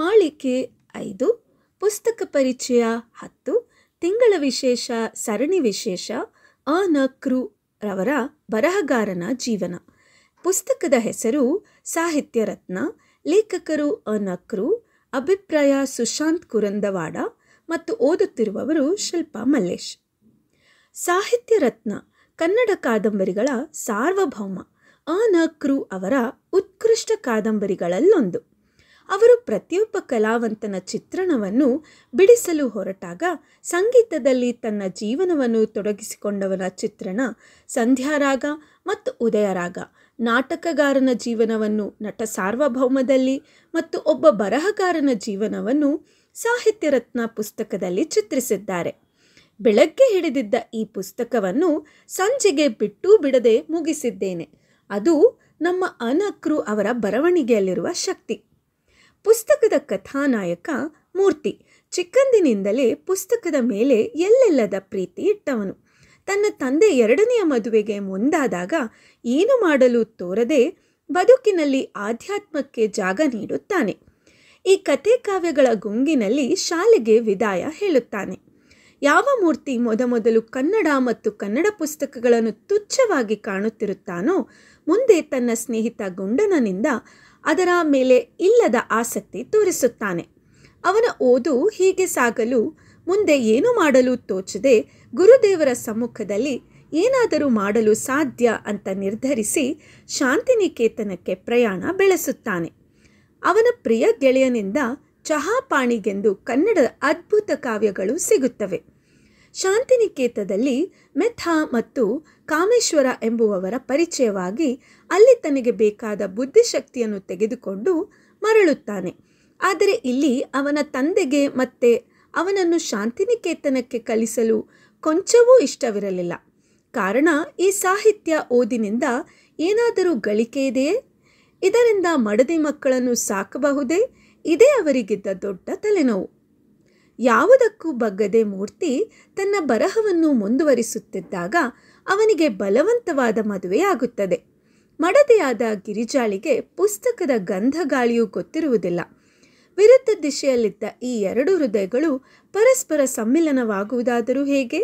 ಮಾಳಿಕೆ ಐದು ಪುಸ್ತಕ ಪರಿಚಯ ಹತ್ತು ತಿಂಗಳ ವಿಶೇಷ ಸರಣಿ ವಿಶೇಷ ಅ ರವರ ಬರಹಗಾರನ ಜೀವನ ಪುಸ್ತಕದ ಹೆಸರು ಸಾಹಿತ್ಯ ರತ್ನ ಲೇಖಕರು ಅ ಅಭಿಪ್ರಾಯ ಸುಶಾಂತ್ ಕುರಂದವಾಡ ಮತ್ತು ಓದುತ್ತಿರುವವರು ಶಿಲ್ಪಾ ಮಲ್ಲೇಶ್ ಸಾಹಿತ್ಯ ರತ್ನ ಕನ್ನಡ ಕಾದಂಬರಿಗಳ ಸಾರ್ವಭೌಮ ಅ ಅವರ ಉತ್ಕೃಷ್ಟ ಕಾದಂಬರಿಗಳಲ್ಲೊಂದು ಅವರು ಪ್ರತಿಯೊಬ್ಬ ಕಲಾವಂತನ ಚಿತ್ರಣವನ್ನು ಬಿಡಿಸಲು ಹೊರಟಾಗ ಸಂಗೀತದಲ್ಲಿ ತನ್ನ ಜೀವನವನ್ನು ತೊಡಗಿಸಿಕೊಂಡವನ ಚಿತ್ರಣ ಸಂಧ್ಯಾರಾಗ ಮತ್ತು ಉದಯರಾಗ ನಾಟಕಗಾರನ ಜೀವನವನ್ನು ನಟ ಸಾರ್ವಭೌಮದಲ್ಲಿ ಮತ್ತು ಒಬ್ಬ ಬರಹಗಾರನ ಜೀವನವನ್ನು ಸಾಹಿತ್ಯ ರತ್ನ ಪುಸ್ತಕದಲ್ಲಿ ಚಿತ್ರಿಸಿದ್ದಾರೆ ಬೆಳಗ್ಗೆ ಹಿಡಿದಿದ್ದ ಈ ಪುಸ್ತಕವನ್ನು ಸಂಜೆಗೆ ಬಿಟ್ಟು ಬಿಡದೆ ಮುಗಿಸಿದ್ದೇನೆ ಅದು ನಮ್ಮ ಅನಕ್ರು ಅವರ ಬರವಣಿಗೆಯಲ್ಲಿರುವ ಶಕ್ತಿ ಪುಸ್ತಕದ ಕಥಾನಾಯಕ ಮೂರ್ತಿ ಚಿಕ್ಕಂದಿನಿಂದಲೇ ಪುಸ್ತಕದ ಮೇಲೆ ಎಲ್ಲೆಲ್ಲದ ಪ್ರೀತಿ ಇಟ್ಟವನು ತನ್ನ ತಂದೆ ಎರಡನೆಯ ಮದುವೆಗೆ ಮುಂದಾದಾಗ ಏನು ಮಾಡಲು ತೋರದೆ ಬದುಕಿನಲ್ಲಿ ಆಧ್ಯಾತ್ಮಕ್ಕೆ ಜಾಗ ನೀಡುತ್ತಾನೆ ಈ ಕಥೆ ಕಾವ್ಯಗಳ ಗುಂಗಿನಲ್ಲಿ ಶಾಲೆಗೆ ವಿದಾಯ ಹೇಳುತ್ತಾನೆ ಯಾವ ಮೂರ್ತಿ ಮೊದಮೊದಲು ಕನ್ನಡ ಮತ್ತು ಕನ್ನಡ ಪುಸ್ತಕಗಳನ್ನು ತುಚ್ಛವಾಗಿ ಕಾಣುತ್ತಿರುತ್ತಾನೋ ಮುಂದೆ ತನ್ನ ಸ್ನೇಹಿತ ಗುಂಡನನಿಂದ ಅದರ ಮೇಲೆ ಇಲ್ಲದ ಆಸಕ್ತಿ ತೋರಿಸುತ್ತಾನೆ ಅವನ ಓದು ಹೀಗೆ ಸಾಗಲು ಮುಂದೆ ಏನು ಮಾಡಲು ತೋಚದೆ ಗುರುದೇವರ ಸಮ್ಮುಖದಲ್ಲಿ ಏನಾದರೂ ಮಾಡಲು ಸಾಧ್ಯ ಅಂತ ನಿರ್ಧರಿಸಿ ಶಾಂತಿನಿಕೇತನಕ್ಕೆ ಪ್ರಯಾಣ ಬೆಳೆಸುತ್ತಾನೆ ಅವನ ಪ್ರಿಯ ಗೆಳೆಯನಿಂದ ಚಹಾಪಾಣಿಗೆಂದು ಕನ್ನಡದ ಅದ್ಭುತ ಕಾವ್ಯಗಳು ಸಿಗುತ್ತವೆ ಶಾಂತಿನಿಕೇತದಲ್ಲಿ ಮೆಥಾ ಮತ್ತು ಕಾಮೇಶ್ವರ ಎಂಬುವವರ ಪರಿಚಯವಾಗಿ ಅಲ್ಲಿ ತನಗೆ ಬೇಕಾದ ಬುದ್ಧಿಶಕ್ತಿಯನ್ನು ತೆಗೆದುಕೊಂಡು ಮರಳುತ್ತಾನೆ ಆದರೆ ಇಲ್ಲಿ ಅವನ ತಂದೆಗೆ ಮತ್ತೆ ಅವನನ್ನು ಶಾಂತಿನಿಕೇತನಕ್ಕೆ ಕಲಿಸಲು ಕೊಂಚವೂ ಇಷ್ಟವಿರಲಿಲ್ಲ ಕಾರಣ ಈ ಸಾಹಿತ್ಯ ಓದಿನಿಂದ ಏನಾದರೂ ಗಳಿಕೆ ಇದೆಯೇ ಇದರಿಂದ ಮಡದಿ ಮಕ್ಕಳನ್ನು ಸಾಕಬಹುದೇ ಇದೇ ಅವರಿಗಿದ್ದ ದೊಡ್ಡ ತಲೆನೋವು ಯಾವುದಕ್ಕೂ ಬಗ್ಗದೆ ಮೂರ್ತಿ ತನ್ನ ಬರಹವನ್ನು ಮುಂದುವರಿಸುತ್ತಿದ್ದಾಗ ಅವನಿಗೆ ಬಲವಂತವಾದ ಮದುವೆಯಾಗುತ್ತದೆ ಮಡದೆಯಾದ ಗಿರಿಜಾಳಿಗೆ ಪುಸ್ತಕದ ಗಂಧಗಾಳಿಯೂ ಗೊತ್ತಿರುವುದಿಲ್ಲ ವಿರುದ್ಧ ದಿಶೆಯಲ್ಲಿದ್ದ ಈ ಎರಡು ಹೃದಯಗಳು ಪರಸ್ಪರ ಸಮ್ಮಿಲನವಾಗುವುದಾದರೂ ಹೇಗೆ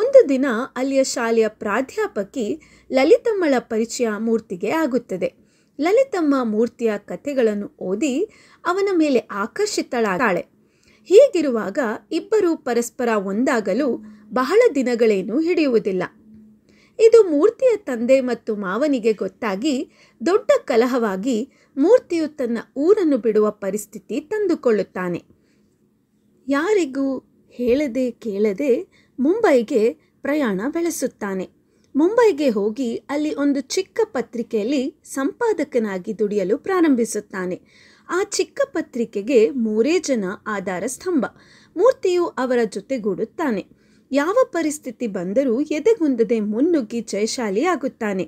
ಒಂದು ದಿನ ಅಲ್ಲಿಯ ಶಾಲೆಯ ಪ್ರಾಧ್ಯಾಪಕಿ ಲಲಿತಮ್ಮಳ ಪರಿಚಯ ಮೂರ್ತಿಗೆ ಆಗುತ್ತದೆ ಲಲಿತಮ್ಮ ಮೂರ್ತಿಯ ಕಥೆಗಳನ್ನು ಓದಿ ಅವನ ಮೇಲೆ ಆಕರ್ಷಿತಳಾಗಾಳೆ ಹೀಗಿರುವಾಗ ಇಬ್ಬರು ಪರಸ್ಪರ ಒಂದಾಗಲು ಬಹಳ ದಿನಗಳೇನೂ ಹಿಡಿಯುವುದಿಲ್ಲ ಇದು ಮೂರ್ತಿಯ ತಂದೆ ಮತ್ತು ಮಾವನಿಗೆ ಗೊತ್ತಾಗಿ ದೊಡ್ಡ ಕಲಹವಾಗಿ ಮೂರ್ತಿಯು ತನ್ನ ಊರನ್ನು ಬಿಡುವ ಪರಿಸ್ಥಿತಿ ತಂದುಕೊಳ್ಳುತ್ತಾನೆ ಯಾರಿಗೂ ಹೇಳದೆ ಕೇಳದೆ ಮುಂಬೈಗೆ ಪ್ರಯಾಣ ಬೆಳೆಸುತ್ತಾನೆ ಮುಂಬೈಗೆ ಹೋಗಿ ಅಲ್ಲಿ ಒಂದು ಚಿಕ್ಕ ಪತ್ರಿಕೆಯಲ್ಲಿ ಸಂಪಾದಕನಾಗಿ ದುಡಿಯಲು ಪ್ರಾರಂಭಿಸುತ್ತಾನೆ ಆ ಚಿಕ್ಕ ಪತ್ರಿಕೆಗೆ ಮೂರೇ ಜನ ಆಧಾರ ಸ್ತಂಭ ಮೂರ್ತಿಯು ಅವರ ಜೊತೆಗೂಡುತ್ತಾನೆ ಯಾವ ಪರಿಸ್ಥಿತಿ ಬಂದರೂ ಎದೆಗುಂದದೆ ಮುನ್ನುಗ್ಗಿ ಜಯಶಾಲಿಯಾಗುತ್ತಾನೆ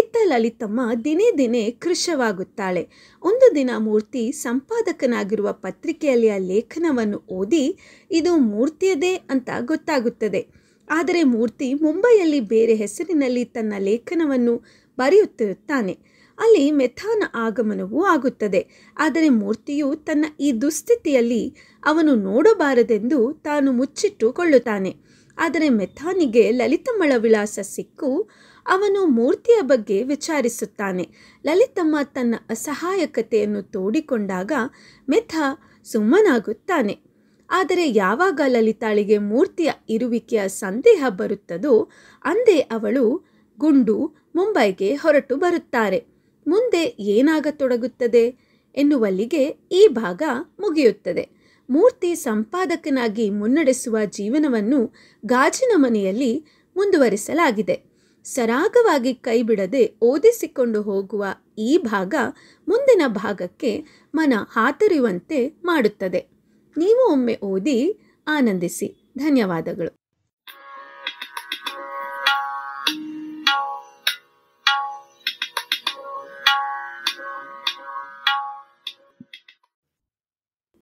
ಇತ್ತ ಲಲಿತಮ್ಮ ದಿನೇ ದಿನೇ ಕೃಶವಾಗುತ್ತಾಳೆ ಒಂದು ದಿನ ಮೂರ್ತಿ ಸಂಪಾದಕನಾಗಿರುವ ಪತ್ರಿಕೆಯಲ್ಲಿಯ ಲೇಖನವನ್ನು ಓದಿ ಇದು ಮೂರ್ತಿಯದೇ ಅಂತ ಗೊತ್ತಾಗುತ್ತದೆ ಆದರೆ ಮೂರ್ತಿ ಮುಂಬೈಯಲ್ಲಿ ಬೇರೆ ಹೆಸರಿನಲ್ಲಿ ತನ್ನ ಲೇಖನವನ್ನು ಬರೆಯುತ್ತಿರುತ್ತಾನೆ ಅಲ್ಲಿ ಮೆಥಾನ ಆಗಮನವೂ ಆಗುತ್ತದೆ ಆದರೆ ಮೂರ್ತಿಯು ತನ್ನ ಈ ದುಸ್ಥಿತಿಯಲ್ಲಿ ಅವನು ನೋಡಬಾರದೆಂದು ತಾನು ಮುಚ್ಚಿಟ್ಟುಕೊಳ್ಳುತ್ತಾನೆ ಆದರೆ ಮೆಥಾನಿಗೆ ಲಲಿತಮ್ಮಳ ವಿಳಾಸ ಸಿಕ್ಕು ಅವನು ಮೂರ್ತಿಯ ಬಗ್ಗೆ ವಿಚಾರಿಸುತ್ತಾನೆ ಲಲಿತಮ್ಮ ತನ್ನ ಅಸಹಾಯಕತೆಯನ್ನು ತೋಡಿಕೊಂಡಾಗ ಮೆಥಾ ಸುಮ್ಮನಾಗುತ್ತಾನೆ ಆದರೆ ಯಾವಾಗ ಲಲಿತಾಳಿಗೆ ಮೂರ್ತಿಯ ಇರುವಿಕೆಯ ಸಂದೇಹ ಬರುತ್ತದೋ ಅಂದೇ ಅವಳು ಗುಂಡು ಮುಂಬೈಗೆ ಹೊರಟು ಬರುತ್ತಾರೆ ಮುಂದೆ ಏನಾಗತೊಡಗುತ್ತದೆ ಎನ್ನುವಲ್ಲಿಗೆ ಈ ಭಾಗ ಮುಗಿಯುತ್ತದೆ ಮೂರ್ತಿ ಸಂಪಾದಕನಾಗಿ ಮುನ್ನಡೆಸುವ ಜೀವನವನ್ನು ಗಾಜಿನ ಮನೆಯಲ್ಲಿ ಮುಂದುವರಿಸಲಾಗಿದೆ ಸರಾಗವಾಗಿ ಕೈಬಿಡದೆ ಓದಿಸಿಕೊಂಡು ಹೋಗುವ ಈ ಭಾಗ ಮುಂದಿನ ಭಾಗಕ್ಕೆ ಮನ ಹಾತರಿಯುವಂತೆ ಮಾಡುತ್ತದೆ ನೀವು ಒಮ್ಮೆ ಓದಿ ಆನಂದಿಸಿ ಧನ್ಯವಾದಗಳು